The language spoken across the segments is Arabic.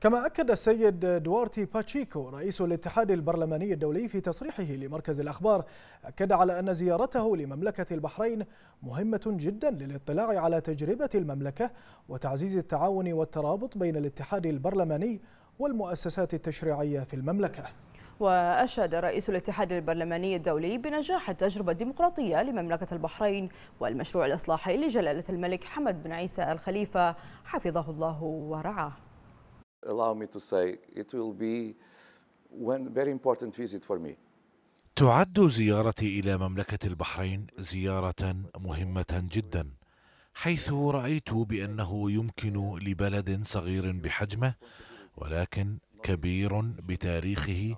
كما أكد السيد دوارتي باتشيكو رئيس الاتحاد البرلماني الدولي في تصريحه لمركز الأخبار أكد على أن زيارته لمملكة البحرين مهمة جدا للاطلاع على تجربة المملكة وتعزيز التعاون والترابط بين الاتحاد البرلماني والمؤسسات التشريعية في المملكة وأشاد رئيس الاتحاد البرلماني الدولي بنجاح التجربة الديمقراطية لمملكة البحرين والمشروع الإصلاحي لجلالة الملك حمد بن عيسى الخليفة حفظه الله ورعاه allow me to say it will be one very important visit for me. تعد زيارتي إلى مملكة البحرين زيارة مهمة جدا حيث رأيت بأنه يمكن لبلد صغير بحجمه ولكن كبير بتاريخه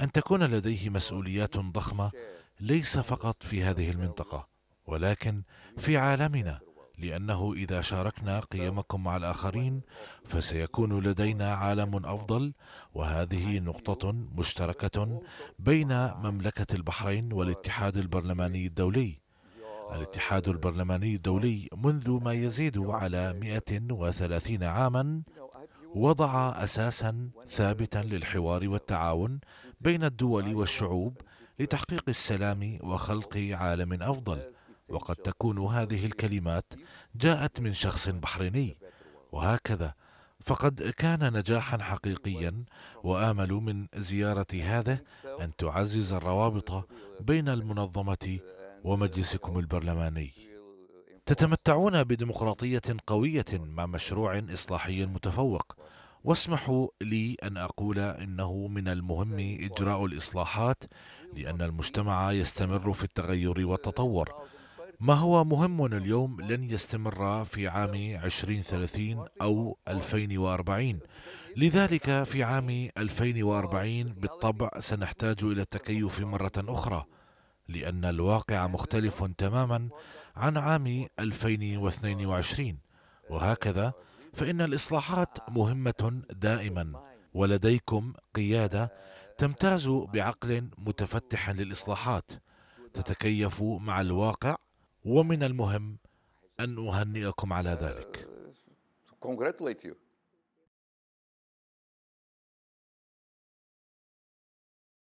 أن تكون لديه مسؤوليات ضخمة ليس فقط في هذه المنطقة ولكن في عالمنا لأنه إذا شاركنا قيمكم مع الآخرين فسيكون لدينا عالم أفضل وهذه نقطة مشتركة بين مملكة البحرين والاتحاد البرلماني الدولي الاتحاد البرلماني الدولي منذ ما يزيد على 130 عاما وضع أساسا ثابتا للحوار والتعاون بين الدول والشعوب لتحقيق السلام وخلق عالم أفضل وقد تكون هذه الكلمات جاءت من شخص بحريني وهكذا فقد كان نجاحا حقيقيا وامل من زياره هذا ان تعزز الروابط بين المنظمه ومجلسكم البرلماني تتمتعون بديمقراطيه قويه مع مشروع اصلاحي متفوق واسمحوا لي ان اقول انه من المهم اجراء الاصلاحات لان المجتمع يستمر في التغير والتطور ما هو مهم اليوم لن يستمر في عام 2030 أو 2040 لذلك في عام 2040 بالطبع سنحتاج إلى التكيف مرة أخرى لأن الواقع مختلف تماما عن عام 2022 وهكذا فإن الإصلاحات مهمة دائما ولديكم قيادة تمتاز بعقل متفتح للإصلاحات تتكيف مع الواقع ومن المهم أن أهنئكم على ذلك. Uh,